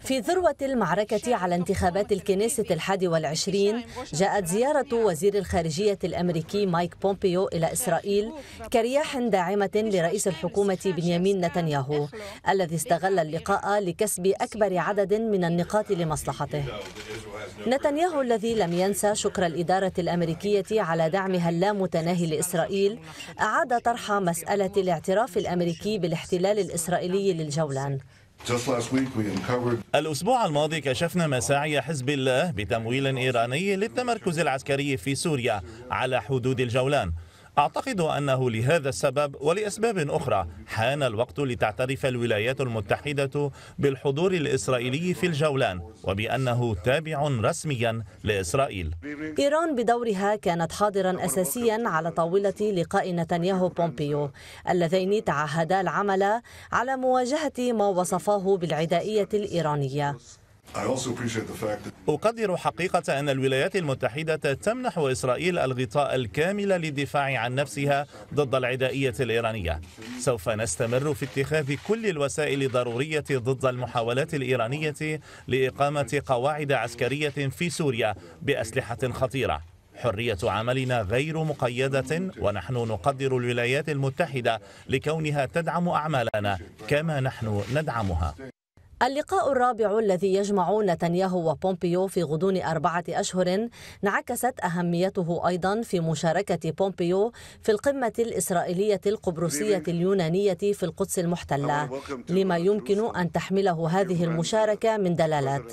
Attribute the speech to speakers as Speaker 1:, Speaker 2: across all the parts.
Speaker 1: في ذروة المعركة على انتخابات الكنيسة الحادي والعشرين جاءت زيارة وزير الخارجية الأمريكي مايك بومبيو إلى إسرائيل كرياح داعمة لرئيس الحكومة بنيامين نتنياهو الذي استغل يعني اللقاء لكسب أكبر عدد من النقاط لمصلحته نتنياهو الذي لم ينسى شكر الإدارة الأمريكية على دعمها اللامتناهي لإسرائيل أعاد طرح مسألة الاعتراف الأمريكي بالاحتلال الإسرائيلي للجولان
Speaker 2: الأسبوع الماضي كشفنا مساعي حزب الله بتمويل إيراني للتمركز العسكري في سوريا على حدود الجولان أعتقد أنه لهذا السبب ولأسباب أخرى حان الوقت لتعترف الولايات المتحدة بالحضور الإسرائيلي في الجولان وبأنه تابع رسميا لإسرائيل
Speaker 1: إيران بدورها كانت حاضرا أساسيا على طاولة لقاء نتنياهو بومبيو اللذين تعهدا العمل على مواجهة ما وصفاه بالعدائية الإيرانية
Speaker 2: أقدر حقيقة أن الولايات المتحدة تمنح إسرائيل الغطاء الكامل للدفاع عن نفسها ضد العدائية الإيرانية سوف نستمر في اتخاذ كل الوسائل الضرورية ضد المحاولات الإيرانية لإقامة قواعد عسكرية في سوريا بأسلحة خطيرة حرية عملنا غير مقيدة ونحن نقدر الولايات المتحدة لكونها تدعم أعمالنا كما نحن ندعمها
Speaker 1: اللقاء الرابع الذي يجمع نتنياهو وبومبيو في غضون أربعة أشهر انعكست أهميته أيضا في مشاركة بومبيو في القمة الإسرائيلية القبرصية اليونانية في القدس المحتلة لما يمكن أن تحمله هذه المشاركة من دلالات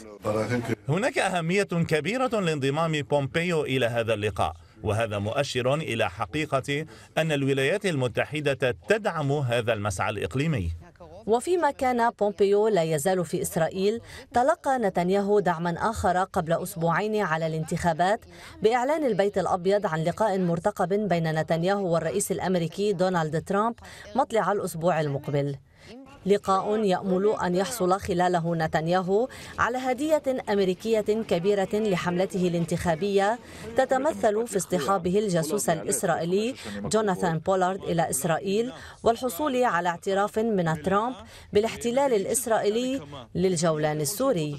Speaker 2: هناك أهمية كبيرة لانضمام بومبيو إلى هذا اللقاء وهذا مؤشر إلى حقيقة أن الولايات المتحدة تدعم هذا المسعى الإقليمي
Speaker 1: وفيما كان بومبيو لا يزال في إسرائيل تلقى نتنياهو دعما آخر قبل أسبوعين على الانتخابات بإعلان البيت الأبيض عن لقاء مرتقب بين نتنياهو والرئيس الأمريكي دونالد ترامب مطلع الأسبوع المقبل لقاء يأمل أن يحصل خلاله نتنياهو على هدية أمريكية كبيرة لحملته الانتخابية تتمثل في اصطحابه الجاسوس الإسرائيلي جوناثان بولارد إلى إسرائيل والحصول على اعتراف من ترامب بالاحتلال الإسرائيلي للجولان السوري